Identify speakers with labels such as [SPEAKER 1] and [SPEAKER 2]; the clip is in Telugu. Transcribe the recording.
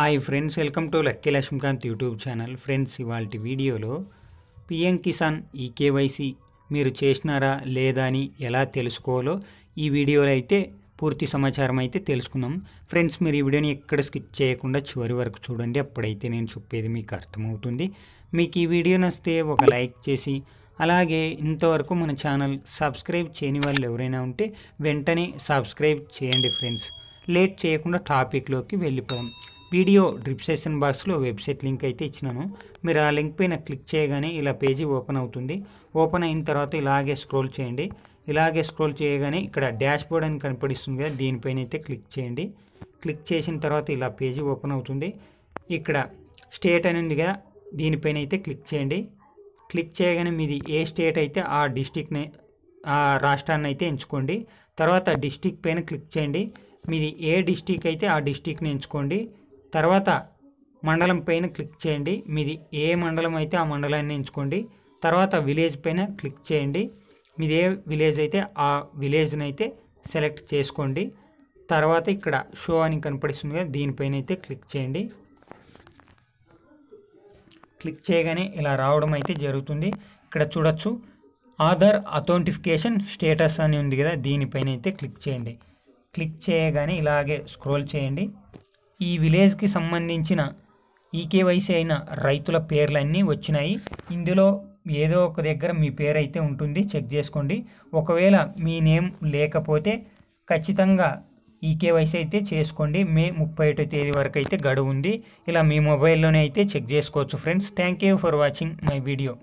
[SPEAKER 1] hi friends welcome to lucky Lakshmikanth YouTube channel friends ఇవాళ వీడియోలో పిఎం కిసాన్ ఈ కేవైసీ మీరు చేసినారా లేదా అని ఎలా తెలుసుకోవాలో ఈ వీడియోలో అయితే పూర్తి సమాచారం అయితే తెలుసుకుందాం ఫ్రెండ్స్ మీరు ఈ వీడియోని ఎక్కడ స్కిప్ చేయకుండా చివరి వరకు చూడండి అప్పుడైతే నేను చెప్పేది మీకు అర్థమవుతుంది మీకు ఈ వీడియో నచ్చితే ఒక లైక్ చేసి అలాగే ఇంతవరకు మన ఛానల్ సబ్స్క్రైబ్ చేయని వాళ్ళు ఎవరైనా ఉంటే వెంటనే సబ్స్క్రైబ్ చేయండి ఫ్రెండ్స్ లేట్ చేయకుండా టాపిక్లోకి వెళ్ళిపోవడం వీడియో డిస్క్రిప్షన్ బాక్స్లో వెబ్సైట్ లింక్ అయితే ఇచ్చినాను మీరు ఆ లింక్ పైన క్లిక్ చేయగానే ఇలా పేజీ ఓపెన్ అవుతుంది ఓపెన్ అయిన తర్వాత ఇలాగే స్క్రోల్ చేయండి ఇలాగే స్క్రోల్ చేయగానే ఇక్కడ డాష్ బోర్డ్ అని కనపడిస్తుంది కదా దీనిపైన అయితే క్లిక్ చేయండి క్లిక్ చేసిన తర్వాత ఇలా పేజీ ఓపెన్ అవుతుంది ఇక్కడ స్టేట్ అని ఉంది కదా దీనిపైన అయితే క్లిక్ చేయండి క్లిక్ చేయగానే మీది ఏ స్టేట్ అయితే ఆ డిస్టిక్ని ఆ రాష్ట్రాన్ని అయితే ఎంచుకోండి తర్వాత డిస్టిక్ పైన క్లిక్ చేయండి మీది ఏ డిస్టిక్ అయితే ఆ డిస్టిక్ని ఎంచుకోండి తర్వాత మండలం పైన క్లిక్ చేయండి మీది ఏ మండలం అయితే ఆ మండలాన్ని ఎంచుకోండి తర్వాత విలేజ్ పైన క్లిక్ చేయండి మీది ఏ విలేజ్ అయితే ఆ విలేజ్ని అయితే సెలెక్ట్ చేసుకోండి తర్వాత ఇక్కడ షో అని కనపడిస్తుంది కదా దీనిపైన అయితే క్లిక్ చేయండి క్లిక్ చేయగానే ఇలా రావడం అయితే జరుగుతుంది ఇక్కడ చూడొచ్చు ఆధార్ అథెంటిఫికేషన్ స్టేటస్ అని ఉంది కదా దీనిపైన అయితే క్లిక్ చేయండి క్లిక్ చేయగానే ఇలాగే స్క్రోల్ చేయండి ఈ విలేజ్కి సంబంధించిన ఈకేవైసీ అయిన రైతుల పేర్లన్నీ వచ్చినాయి ఇందులో ఏదో ఒక దగ్గర మీ పేరు అయితే ఉంటుంది చెక్ చేసుకోండి ఒకవేళ మీ నేమ్ లేకపోతే ఖచ్చితంగా ఈ కేవైసీ అయితే చేసుకోండి మే ముప్పై ఒకటో తేదీ వరకు అయితే గడువు ఉంది ఇలా మీ మొబైల్లోనే అయితే చెక్ చేసుకోవచ్చు friends thank you for watching my video